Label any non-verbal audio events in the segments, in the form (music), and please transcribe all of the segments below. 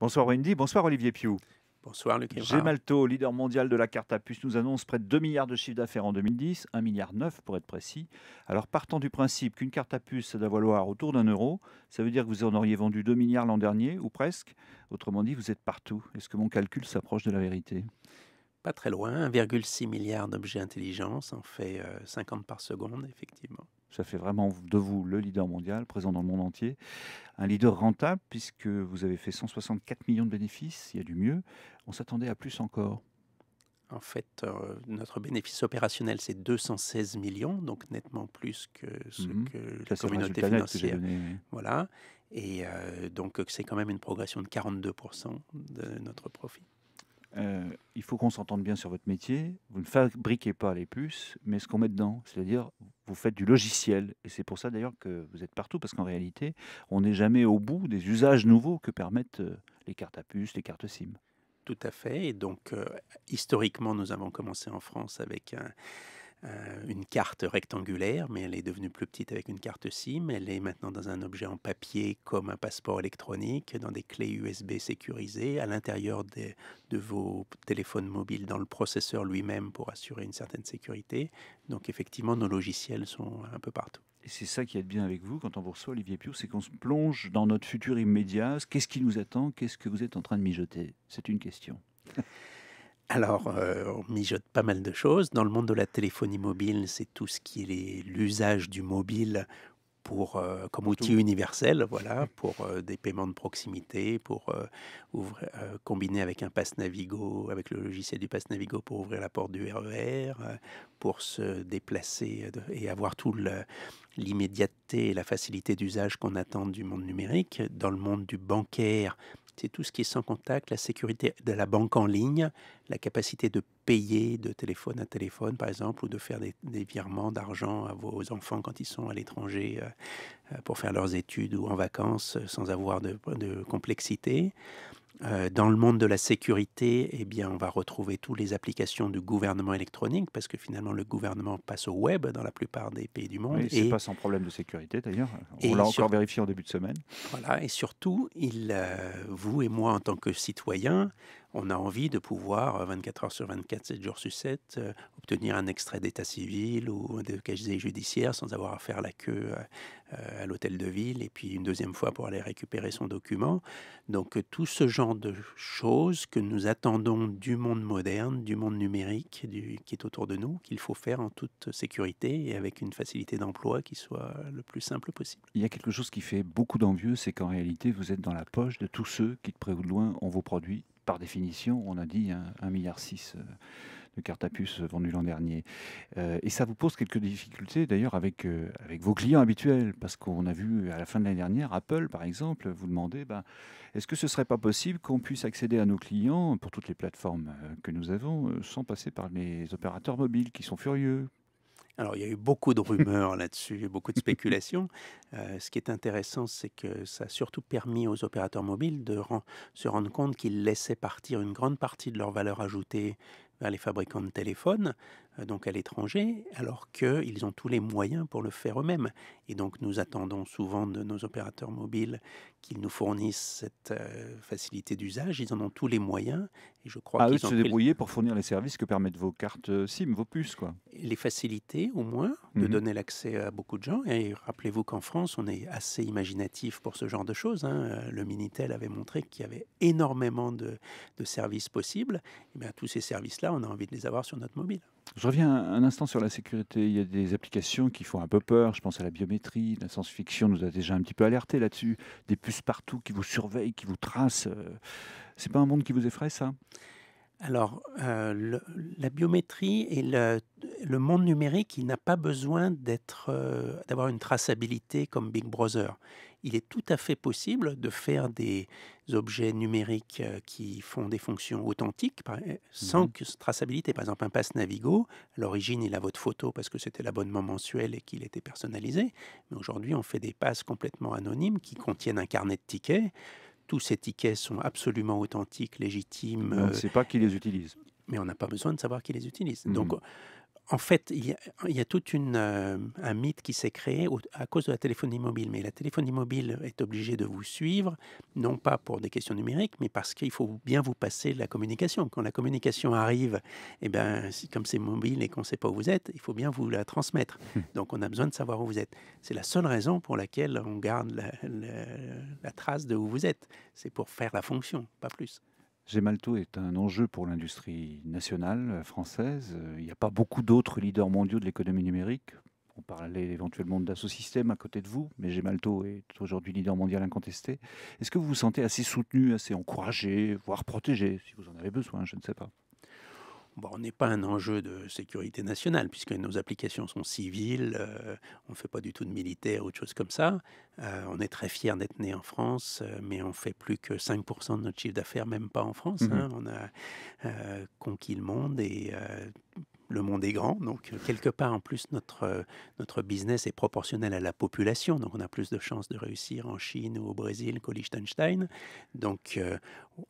Bonsoir Wendy, bonsoir Olivier Piou. Bonsoir Lucas. Gemalto, leader mondial de la carte à puce, nous annonce près de 2 milliards de chiffres d'affaires en 2010, 1 milliard 9 pour être précis. Alors partant du principe qu'une carte à puce, ça doit valoir autour d'un euro, ça veut dire que vous en auriez vendu 2 milliards l'an dernier, ou presque. Autrement dit, vous êtes partout. Est-ce que mon calcul s'approche de la vérité Pas très loin, 1,6 milliard d'objets intelligents, ça en fait 50 euh, par seconde, effectivement. Ça fait vraiment de vous le leader mondial, présent dans le monde entier. Un leader rentable, puisque vous avez fait 164 millions de bénéfices, il y a du mieux. On s'attendait à plus encore. En fait, euh, notre bénéfice opérationnel, c'est 216 millions, donc nettement plus que ce mhm. que la communauté financière. Que donné. Voilà. Et euh, donc, c'est quand même une progression de 42% de notre profit. Euh, il faut qu'on s'entende bien sur votre métier. Vous ne fabriquez pas les puces, mais ce qu'on met dedans, c'est-à-dire vous faites du logiciel. Et c'est pour ça d'ailleurs que vous êtes partout, parce qu'en réalité, on n'est jamais au bout des usages nouveaux que permettent euh, les cartes à puces, les cartes SIM. Tout à fait. Et donc, euh, historiquement, nous avons commencé en France avec un euh, une carte rectangulaire, mais elle est devenue plus petite avec une carte SIM. Elle est maintenant dans un objet en papier comme un passeport électronique, dans des clés USB sécurisées, à l'intérieur de vos téléphones mobiles, dans le processeur lui-même pour assurer une certaine sécurité. Donc effectivement, nos logiciels sont un peu partout. Et c'est ça qui est bien avec vous quand on vous reçoit, Olivier Piot, c'est qu'on se plonge dans notre futur immédiat. Qu'est-ce qui nous attend Qu'est-ce que vous êtes en train de mijoter C'est une question. (laughs) Alors, euh, on mijote pas mal de choses. Dans le monde de la téléphonie mobile, c'est tout ce qui est l'usage du mobile pour, euh, comme outil universel, voilà, (laughs) pour euh, des paiements de proximité, pour ouvrir, combiner avec un pass Navigo, avec le logiciel du pass Navigo pour ouvrir la porte du RER, e pour se déplacer et avoir tout le, l'immédiateté et la facilité d'usage qu'on attend du monde numérique. Dans le monde du bancaire, c'est tout ce qui est sans contact, la sécurité de la banque en ligne, la capacité de payer de téléphone à téléphone, par exemple, ou de faire des, virements d'argent à vos enfants quand ils sont à l'étranger euh, euh, pour faire leurs études ou en vacances sans avoir de complexité. Euh, dans le monde de la sécurité, eh bien, on va retrouver toutes les applications du gouvernement électronique, parce que finalement, le gouvernement passe au web dans la plupart des pays du monde. et c'est pas sans problème de sécurité, d'ailleurs. On l'a encore vérifié en début de semaine. Voilà, et surtout, il, euh, vous et moi, en tant que citoyens, on a envie de pouvoir, 24 euh, heures sur 24, 7 jours sur 7, euh, obtenir un extrait d'état civil ou un casier judiciaire sans avoir à faire la queue euh, à, l'hôtel de ville et puis une deuxième fois pour aller récupérer son document. Donc tout ce genre de choses que nous attendons du monde moderne, du monde numérique qui est autour de nous, qu'il faut faire en toute sécurité et avec une facilité d'emploi qui soit le plus simple possible. Il y a quelque chose qui fait beaucoup d'envieux, c'est qu'en réalité, vous êtes dans la poche de tous ceux qui, de près ou de loin, ont vos produits par définition, on a dit, un 1,6 milliard euh, de cartes à puce vendues l'an dernier. Euh, et ça vous pose quelques difficultés d'ailleurs avec, euh, avec vos clients habituels, parce qu'on a vu à la fin de l'année dernière, Apple par exemple, vous demander, ben, est-ce que ce ne serait pas possible qu'on puisse accéder à nos clients pour toutes les plateformes que nous avons sans passer par les opérateurs mobiles qui sont furieux alors, il y a eu beaucoup de rumeurs là-dessus, beaucoup de spéculations. Euh, ce qui est intéressant, c'est que ça a surtout permis aux opérateurs mobiles de se rendre compte qu'ils laissaient partir une grande partie de leur valeur ajoutée vers les fabricants de téléphones, euh, donc à l'étranger, alors qu'ils ont tous les moyens pour le faire eux-mêmes. Et donc nous attendons souvent de nos opérateurs mobiles qu'ils nous fournissent cette euh, facilité d'usage. Ils en ont tous les moyens. Et je crois à ah, eux de se débrouiller pour fournir les services que permettent vos cartes euh, SIM, vos puces. Quoi. Les facilités, au moins de mhm. donner l'accès à beaucoup de gens. Et rappelez-vous qu'en France, on est assez imaginatif pour ce genre de choses. Hein. Le Minitel avait montré qu'il y avait énormément de, de services possibles. Et bien, tous ces services-là, on a envie de les avoir sur notre mobile. Je reviens un instant sur la sécurité. Il y a des applications qui font un peu peur. Je pense à la biométrie, la science-fiction nous a déjà un petit peu alerté là-dessus. Des puces partout qui vous surveillent, qui vous tracent. Euh, c'est pas un monde qui vous effraie, ça Alors, euh, la biométrie et le, monde numérique, il n'a pas besoin d'être, euh, d'avoir une traçabilité comme Big Brother il est tout à fait possible de faire des objets numériques euh, qui font des fonctions authentiques euh, sans mhm. que traçabilité. Par exemple, un passe Navigo, à l'origine, il a votre photo parce que c'était l'abonnement mensuel et qu'il était personnalisé. Mais aujourd'hui, on fait des passes complètement anonymes qui contiennent un carnet de tickets. Tous ces tickets sont absolument authentiques, légitimes. On ne euh, sait pas qui les utilise. Mais on n'a pas besoin de savoir qui les utilise. Mhm. Donc, en fait, il y a, il tout euh, un mythe qui s'est créé à cause de la téléphonie mobile. Mais la téléphonie mobile est obligée de vous suivre, non pas pour des questions numériques, mais parce qu'il faut bien vous passer la communication. Quand la communication arrive, eh ben, comme c'est mobile et qu'on ne sait pas où vous êtes, il faut bien vous la transmettre. Hmm. Donc on a besoin de savoir où vous êtes. C'est la seule raison pour laquelle on garde la trace de où vous êtes. C'est pour faire la fonction, pas plus. Gemalto est un enjeu pour l'industrie nationale euh, française. Euh, il n'y a pas beaucoup d'autres leaders mondiaux de l'économie numérique. On parlait éventuellement d'Assosystèmes à côté de vous, mais Gemalto est aujourd'hui leader mondial incontesté. Est-ce que vous vous sentez assez soutenu, assez encouragé, voire protégé, si vous en avez besoin, je ne sais pas on n'est pas un enjeu de sécurité nationale, puisque nos applications sont civiles, euh, on ne fait pas du tout de militaire ou autre chose comme ça. Euh, on est très fiers d'être né en France, euh, mais on fait plus que 5% de notre chiffre d'affaires, même pas en France. Mmh hein. On a conquis le monde et le monde est grand, donc euh, quelque part en plus notre, euh, notre business est proportionnel à la population, donc on a plus de chances de réussir en Chine ou au Brésil qu'au Liechtenstein. Donc euh,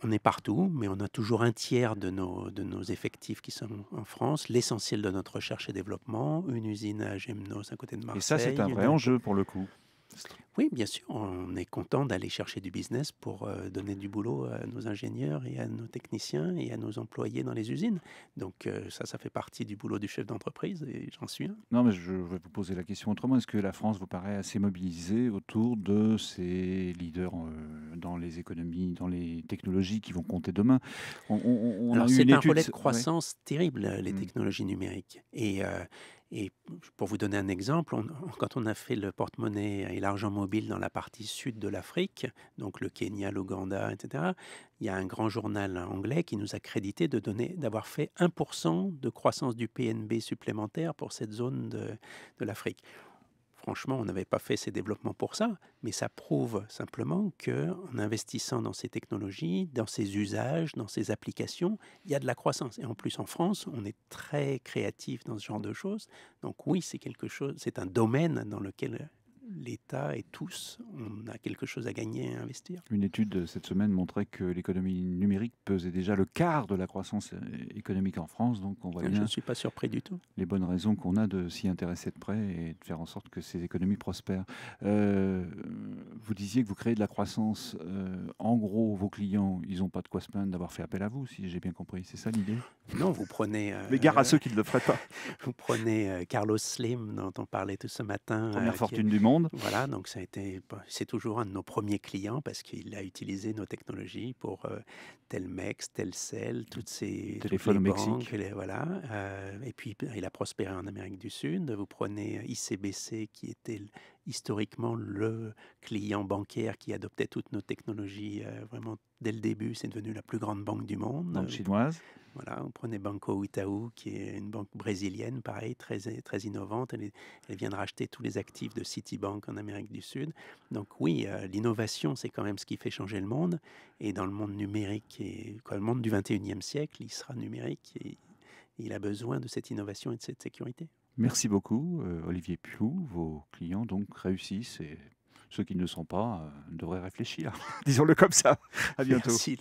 on est partout, mais on a toujours un tiers de nos, de nos effectifs qui sont en France, l'essentiel de notre recherche et développement, une usine à Gemnos à côté de Marseille. Et ça c'est un vrai enjeu pour le coup. Oui, bien sûr, on est content d'aller chercher du business pour euh, donner du boulot à nos ingénieurs et à nos techniciens et à nos employés dans les usines. Donc euh, ça, ça fait partie du boulot du chef d'entreprise et j'en suis un. Non, mais je vais vous poser la question autrement. Est-ce que la France vous paraît assez mobilisée autour de ces leaders euh, dans les économies, dans les technologies qui vont compter demain. On, Alors, c'est un relais de croissance terrible, les mm. technologies numériques. Et, euh, et pour vous donner un exemple, quand on a fait le porte-monnaie et l'argent mobile dans la partie sud de l'Afrique, donc le Kenya, l'Ouganda, etc., il y a un grand journal anglais qui nous a crédité de donner, d'avoir fait 1% de croissance du PNB supplémentaire pour cette zone de, de l'Afrique franchement, on n'avait pas fait ces développements pour ça, mais ça prouve simplement que en investissant dans ces technologies, dans ces usages, dans ces applications, il y a de la croissance. Et en plus, en France, on est très créatif dans ce genre de choses. Donc oui, c'est quelque chose, c'est un domaine dans lequel l'État et tous, on a quelque chose à gagner et à investir. Une étude cette semaine montrait que l'économie numérique pesait déjà le quart de la croissance euh, économique en France, donc on voit bien. Je ne suis pas surpris du tout. Les bonnes raisons qu'on a de s'y intéresser de près et de faire en sorte que ces économies prospèrent. Euh, vous disiez que vous créez de la croissance. Euh, en gros, vos clients, ils n'ont pas de quoi se plaindre d'avoir fait appel à vous, si j'ai bien compris. C'est ça l'idée Non, vous prenez. Mais à ceux qui ne le feraient pas. (laughs) vous prenez Carlos Slim, dont on parlait tout ce matin. Première fortune du monde voilà, donc ça a c'est toujours un de nos premiers clients parce qu'il a utilisé nos technologies pour euh, Telmex, Telcel, toutes ces téléphones au voilà, euh, et puis il a prospéré en Amérique du Sud. Vous prenez ICBC qui était historiquement le client bancaire qui adoptait toutes nos technologies euh, vraiment dès le début. C'est devenu la plus grande banque du monde. Banque euh, chinoise. Voilà, on prenait Banco Itaú, qui est une banque brésilienne, pareil, très, très innovante. Elle, vient de racheter tous les actifs de Citibank en Amérique du Sud. Donc oui, euh, l'innovation, c'est quand même ce qui fait changer le monde. Et dans le monde numérique, et, quoi, le monde du 21e siècle, il sera numérique. Et, il a besoin de cette innovation et de cette sécurité. Merci beaucoup, euh, Olivier Piou. Vos clients donc réussissent et ceux qui ne le sont pas euh, devraient réfléchir. (laughs) Disons-le comme ça. À bientôt. Merci,